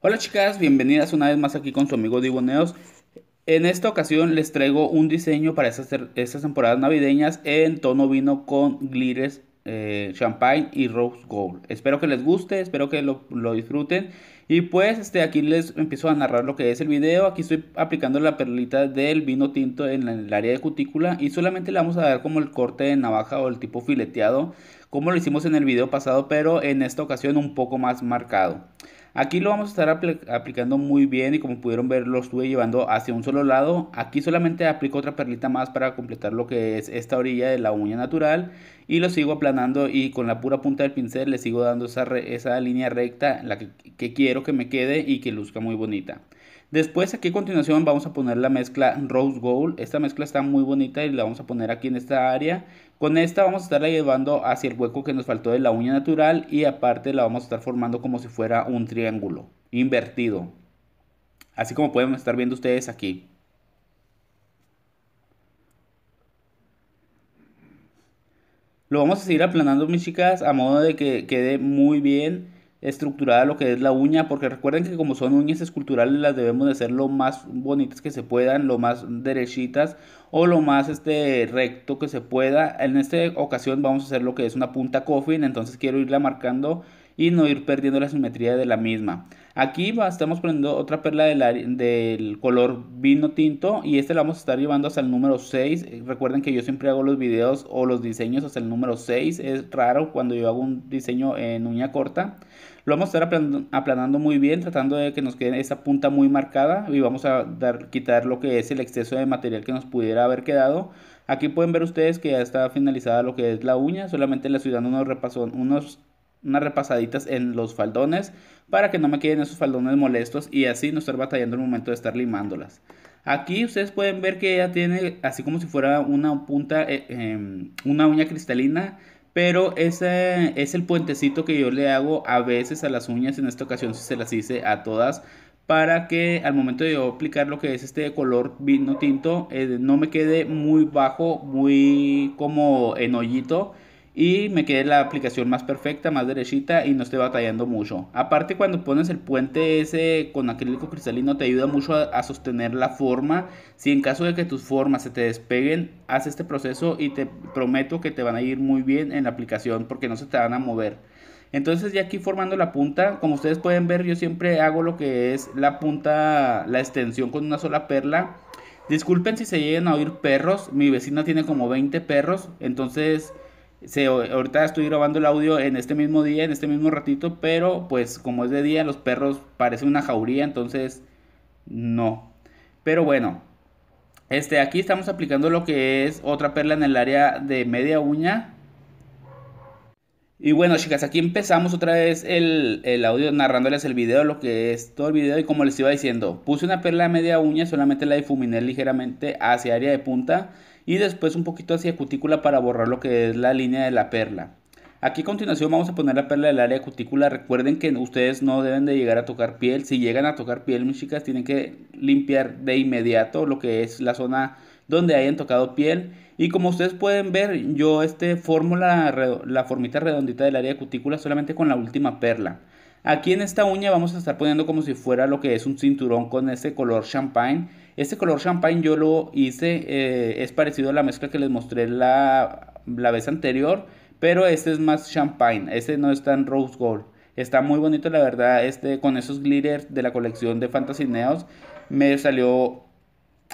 Hola chicas, bienvenidas una vez más aquí con su amigo Diboneos. En esta ocasión les traigo un diseño para estas, estas temporadas navideñas en tono vino con glitters eh, champagne y Rose Gold. Espero que les guste, espero que lo, disfruten. Y pues este, aquí les empiezo a narrar lo que es el video. Aquí estoy aplicando la perlita del vino tinto en, en el área de cutícula y solamente le vamos a dar como el corte de navaja o el tipo fileteado, como lo hicimos en el video pasado, pero en esta ocasión un poco más marcado. Aquí lo vamos a estar aplicando muy bien y como pudieron ver lo estuve llevando hacia un solo lado. Aquí solamente aplico otra perlita más para completar lo que es esta orilla de la uña natural y lo sigo aplanando y con la pura punta del pincel le sigo dando esa, línea recta la que quiero que me quede y que luzca muy bonita. Después aquí a continuación vamos a poner la mezcla Rose Gold. Esta mezcla está muy bonita y la vamos a poner aquí en esta área. Con esta vamos a estarla llevando hacia el hueco que nos faltó de la uña natural y aparte la vamos a estar formando como si fuera un triángulo invertido. Así como pueden estar viendo ustedes aquí. Lo vamos a seguir aplanando mis chicas a modo de que quede muy bien estructurada lo que es la uña, porque recuerden que como son uñas esculturales las debemos de hacer lo más bonitas que se puedan, lo más derechitas o lo más este recto que se pueda. En esta ocasión vamos a hacer lo que es una punta coffin, entonces quiero irla marcando y no ir perdiendo la simetría de la misma. Aquí estamos poniendo otra perla del, color vino tinto y este la vamos a estar llevando hasta el número 6. Recuerden que yo siempre hago los videos o los diseños hasta el número 6. Es raro cuando yo hago un diseño en uña corta. Lo vamos a estar aplanando muy bien, tratando de que nos quede esa punta muy marcada y vamos a quitar lo que es el exceso de material que nos pudiera haber quedado. Aquí pueden ver ustedes que ya está finalizada lo que es la uña, solamente la ciudad unos repasó unos unas repasaditas en los faldones para que no me queden esos faldones molestos y así no estar batallando el momento de estar limándolas. Aquí ustedes pueden ver que ella tiene así como si fuera una punta, eh, em, una uña cristalina, pero ese es el puentecito que yo le hago a veces a las uñas, en esta ocasión se las hice a todas, para que al momento de yo aplicar lo que es este color vino tinto, eh, no me quede muy bajo, muy como en hoyito, y me quede la aplicación más perfecta, más derechita y no esté batallando mucho. Aparte cuando pones el puente ese con acrílico cristalino te ayuda mucho a, sostener la forma. Si en caso de que tus formas se te despeguen, haz este proceso y te prometo que te van a ir muy bien en la aplicación porque no se te van a mover. Entonces ya aquí formando la punta, como ustedes pueden ver yo siempre hago lo que es la punta, la extensión con una sola perla. Disculpen si se llegan a oír perros, mi vecina tiene como 20 perros, entonces ahorita estoy grabando el audio en este mismo día, en este mismo ratito, pero pues como es de día, los perros parecen una jauría, entonces no. Pero bueno, este, aquí estamos aplicando lo que es otra perla en el área de media uña. Y bueno, chicas, aquí empezamos otra vez el, audio narrándoles el video, lo que es todo el video. Y como les iba diciendo, puse una perla de media uña, solamente la difuminé ligeramente hacia área de punta y después un poquito hacia cutícula para borrar lo que es la línea de la perla. Aquí a continuación vamos a poner la perla del área de cutícula. Recuerden que ustedes no deben de llegar a tocar piel. Si llegan a tocar piel, mis chicas, tienen que limpiar de inmediato lo que es la zona donde hayan tocado piel. Y como ustedes pueden ver, yo este formo la, la formita redondita del área de cutícula solamente con la última perla. Aquí en esta uña vamos a estar poniendo como si fuera lo que es un cinturón con este color champagne este color champagne yo lo hice, eh, es parecido a la mezcla que les mostré la, vez anterior, pero este es más champagne, este no es tan rose gold. Está muy bonito la verdad, este con esos glitters de la colección de Fantasy Neos me salió,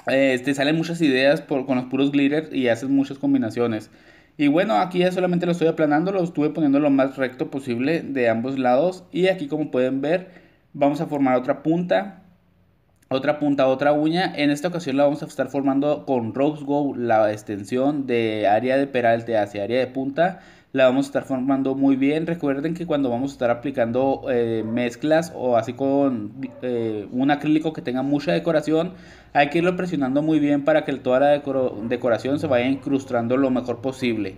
eh, este salen muchas ideas con los puros glitters y haces muchas combinaciones. Y bueno, aquí ya solamente lo estoy aplanando, lo estuve poniendo lo más recto posible de ambos lados. Y aquí como pueden ver, vamos a formar otra punta otra punta, otra uña. En esta ocasión la vamos a estar formando con Rose Go, la extensión de área de peralte hacia área de punta. La vamos a estar formando muy bien. Recuerden que cuando vamos a estar aplicando eh, mezclas o así con eh, un acrílico que tenga mucha decoración, hay que irlo presionando muy bien para que toda la decoración se vaya incrustando lo mejor posible.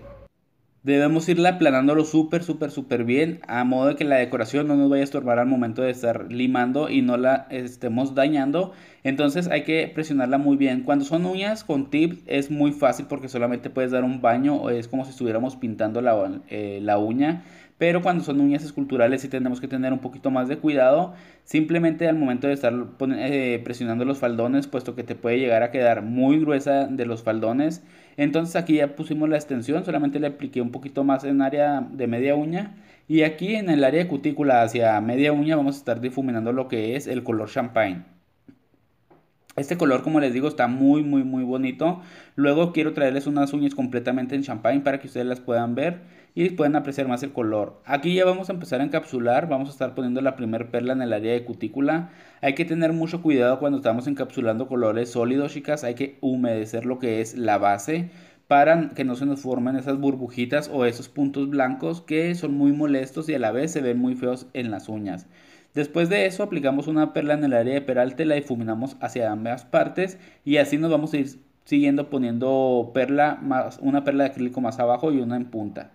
Debemos irla aplanándolo súper, súper, súper bien, a modo de que la decoración no nos vaya a estorbar al momento de estar limando y no la estemos dañando. Entonces hay que presionarla muy bien. Cuando son uñas con tip es muy fácil porque solamente puedes dar un baño o es como si estuviéramos pintando la, eh, la uña pero cuando son uñas esculturales sí tenemos que tener un poquito más de cuidado, simplemente al momento de estar eh, presionando los faldones, puesto que te puede llegar a quedar muy gruesa de los faldones. Entonces aquí ya pusimos la extensión, solamente le apliqué un poquito más en área de media uña. Y aquí en el área de cutícula hacia media uña vamos a estar difuminando lo que es el color champagne. Este color, como les digo, está muy, muy, muy bonito. Luego quiero traerles unas uñas completamente en champagne para que ustedes las puedan ver y puedan apreciar más el color. Aquí ya vamos a empezar a encapsular. Vamos a estar poniendo la primer perla en el área de cutícula. Hay que tener mucho cuidado cuando estamos encapsulando colores sólidos, chicas. Hay que humedecer lo que es la base para que no se nos formen esas burbujitas o esos puntos blancos que son muy molestos y a la vez se ven muy feos en las uñas. Después de eso aplicamos una perla en el área de peralte, la difuminamos hacia ambas partes y así nos vamos a ir siguiendo poniendo perla más una perla de acrílico más abajo y una en punta.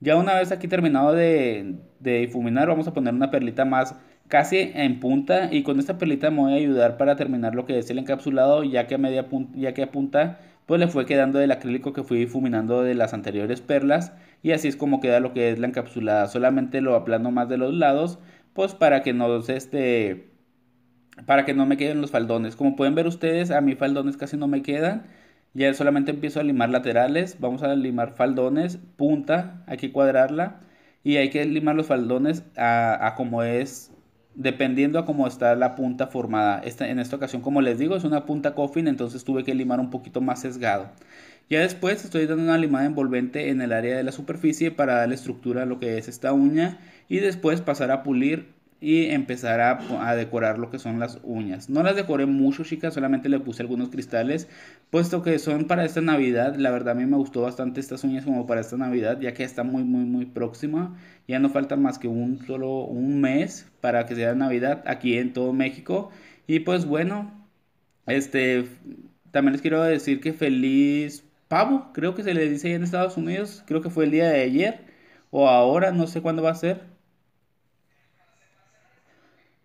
Ya una vez aquí terminado de, difuminar, vamos a poner una perlita más casi en punta y con esta perlita me voy a ayudar para terminar lo que es el encapsulado ya que a media punta, ya que a punta pues le fue quedando del acrílico que fui difuminando de las anteriores perlas y así es como queda lo que es la encapsulada. Solamente lo aplano más de los lados, pues para que no este para que no me queden los faldones. Como pueden ver ustedes, a mí faldones casi no me quedan. Ya solamente empiezo a limar laterales, vamos a limar faldones, punta, hay que cuadrarla y hay que limar los faldones a como es dependiendo a cómo está la punta formada. Esta, en esta ocasión, como les digo, es una punta coffin, entonces tuve que limar un poquito más sesgado. Ya después estoy dando una limada envolvente en el área de la superficie para darle estructura a lo que es esta uña y después pasar a pulir y empezar a, decorar lo que son las uñas. No las decoré mucho, chicas, solamente le puse algunos cristales, puesto que son para esta Navidad. La verdad a mí me gustó bastante estas uñas como para esta Navidad, ya que está muy, muy, muy próxima. Ya no falta más que un solo un mes para que sea Navidad aquí en todo México. Y pues bueno, este también les quiero decir que feliz pavo, creo que se le dice ahí en Estados Unidos, creo que fue el día de ayer o ahora, no sé cuándo va a ser.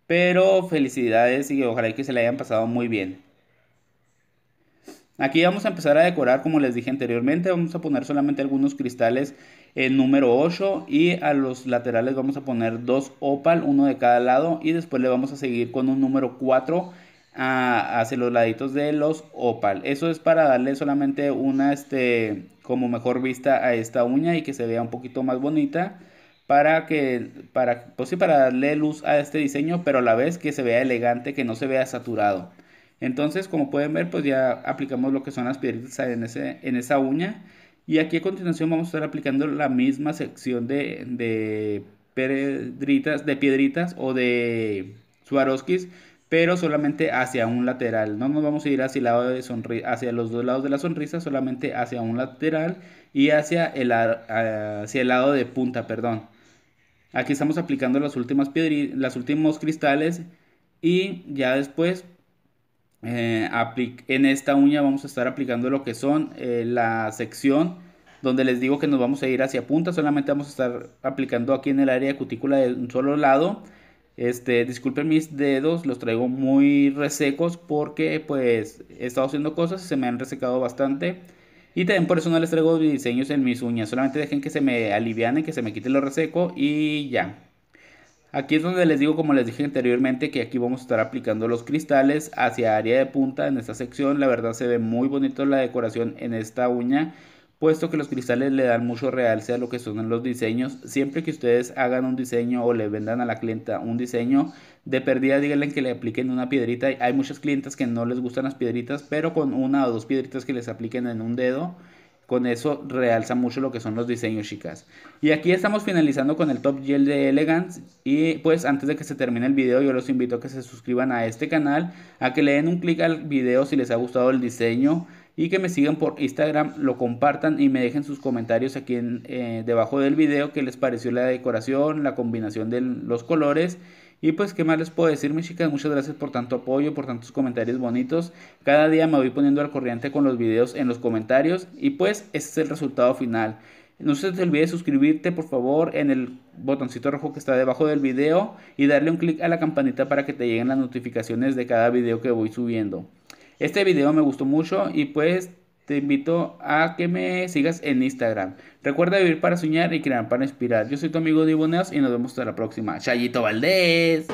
Pero felicidades y ojalá que se le hayan pasado muy bien. Aquí vamos a empezar a decorar como les dije anteriormente. Vamos a poner solamente algunos cristales en número 8 y a los laterales vamos a poner dos opal, uno de cada lado y después le vamos a seguir con un número 4 hacia los laditos de los opal. Eso es para darle solamente una este, como mejor vista a esta uña y que se vea un poquito más bonita para que para pues sí, para darle luz a este diseño pero a la vez que se vea elegante que no se vea saturado entonces como pueden ver pues ya aplicamos lo que son las piedritas en, ese, en esa uña y aquí a continuación vamos a estar aplicando la misma sección de, de piedritas de piedritas o de Swarovskis pero solamente hacia un lateral. No nos vamos a ir hacia, el lado de hacia los dos lados de la sonrisa, solamente hacia un lateral y hacia el, hacia el lado de punta, perdón. Aquí estamos aplicando las últimas los últimos cristales y ya después eh, en esta uña vamos a estar aplicando lo que son eh, la sección donde les digo que nos vamos a ir hacia punta, solamente vamos a estar aplicando aquí en el área de cutícula de un solo lado. Este, disculpen mis dedos, los traigo muy resecos porque pues he estado haciendo cosas y se me han resecado bastante. Y también por eso no les traigo diseños en mis uñas. Solamente dejen que se me alivianen, que se me quite lo reseco y ya. Aquí es donde les digo, como les dije anteriormente, que aquí vamos a estar aplicando los cristales hacia área de punta en esta sección. La verdad se ve muy bonito la decoración en esta uña puesto que los cristales le dan mucho realce a lo que son los diseños. Siempre que ustedes hagan un diseño o le vendan a la clienta un diseño, de perdida díganle que le apliquen una piedrita. Hay muchas clientas que no les gustan las piedritas, pero con una o dos piedritas que les apliquen en un dedo, con eso realza mucho lo que son los diseños, chicas. Y aquí estamos finalizando con el Top Gel de Elegance. Y pues antes de que se termine el video, yo los invito a que se suscriban a este canal, a que le den un clic al video si les ha gustado el diseño y que me sigan por Instagram, lo compartan y me dejen sus comentarios aquí eh, debajo del video Qué les pareció la decoración, la combinación de los colores. Y pues, ¿qué más les puedo decir, mis chicas? Muchas gracias por tanto apoyo, por tantos comentarios bonitos. Cada día me voy poniendo al corriente con los videos en los comentarios y pues ese es el resultado final. No se te olvide suscribirte por favor en el botoncito rojo que está debajo del video y darle un clic a la campanita para que te lleguen las notificaciones de cada video que voy subiendo. Este video me gustó mucho y pues te invito a que me sigas en Instagram. Recuerda vivir para soñar y crear para inspirar. Yo soy tu amigo Diboneos y nos vemos hasta la próxima. Chayito Valdés.